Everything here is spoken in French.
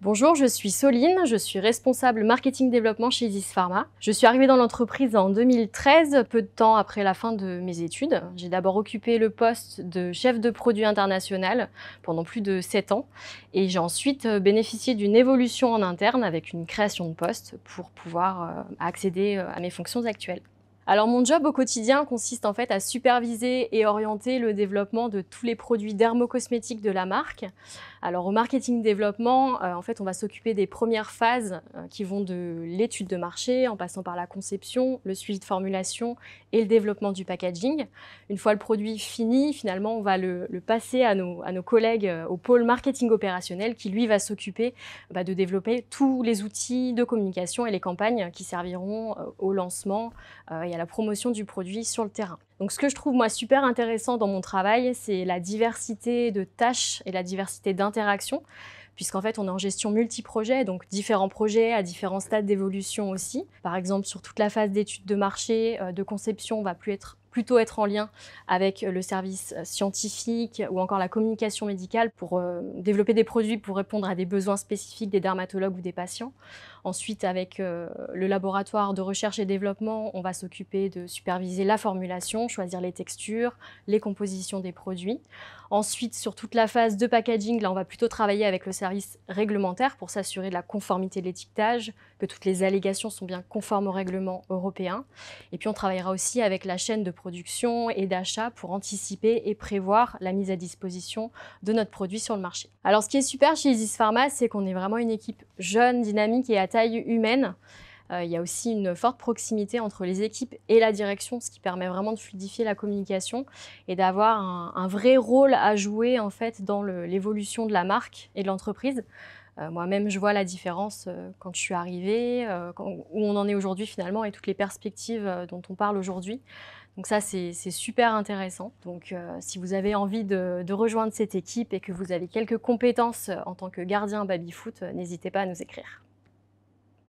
Bonjour, je suis Soline, je suis responsable marketing développement chez Isis Pharma. Je suis arrivée dans l'entreprise en 2013, peu de temps après la fin de mes études. J'ai d'abord occupé le poste de chef de produit international pendant plus de 7 ans et j'ai ensuite euh, bénéficié d'une évolution en interne avec une création de poste pour pouvoir euh, accéder euh, à mes fonctions actuelles. Alors mon job au quotidien consiste en fait à superviser et orienter le développement de tous les produits dermocosmétiques de la marque. Alors au marketing développement, euh, en fait, on va s'occuper des premières phases euh, qui vont de l'étude de marché en passant par la conception, le suivi de formulation et le développement du packaging. Une fois le produit fini, finalement, on va le, passer à nos, à nos collègues euh, au pôle marketing opérationnel qui lui va s'occuper bah, de développer tous les outils de communication et les campagnes qui serviront au lancement la promotion du produit sur le terrain. Donc ce que je trouve moi super intéressant dans mon travail, c'est la diversité de tâches et la diversité d'interactions, puisqu'en fait on est en gestion multiprojet, donc différents projets à différents stades d'évolution aussi. Par exemple sur toute la phase d'études de marché, euh, de conception, on va plus être plutôt être en lien avec euh, le service euh, scientifique ou encore la communication médicale pour euh, développer des produits pour répondre à des besoins spécifiques des dermatologues ou des patients. Ensuite, avec le laboratoire de recherche et développement, on va s'occuper de superviser la formulation, choisir les textures, les compositions des produits. Ensuite, sur toute la phase de packaging, là, on va plutôt travailler avec le service réglementaire pour s'assurer de la conformité de l'étiquetage, que toutes les allégations sont bien conformes au règlement européen. Et puis, on travaillera aussi avec la chaîne de production production et d'achat pour anticiper et prévoir la mise à disposition de notre produit sur le marché. Alors ce qui est super chez Isis Pharma, c'est qu'on est vraiment une équipe jeune, dynamique et à taille humaine. Euh, il y a aussi une forte proximité entre les équipes et la direction, ce qui permet vraiment de fluidifier la communication et d'avoir un, un, vrai rôle à jouer en fait dans l'évolution de la marque et de l'entreprise. Euh, moi-même, je vois la différence euh, quand je suis arrivée, euh, où on en est aujourd'hui finalement et toutes les perspectives dont on parle aujourd'hui. Donc ça, c'est super intéressant. Donc si vous avez envie de, de, rejoindre cette équipe et que vous avez quelques compétences en tant que gardien babyfoot, n'hésitez pas à nous écrire.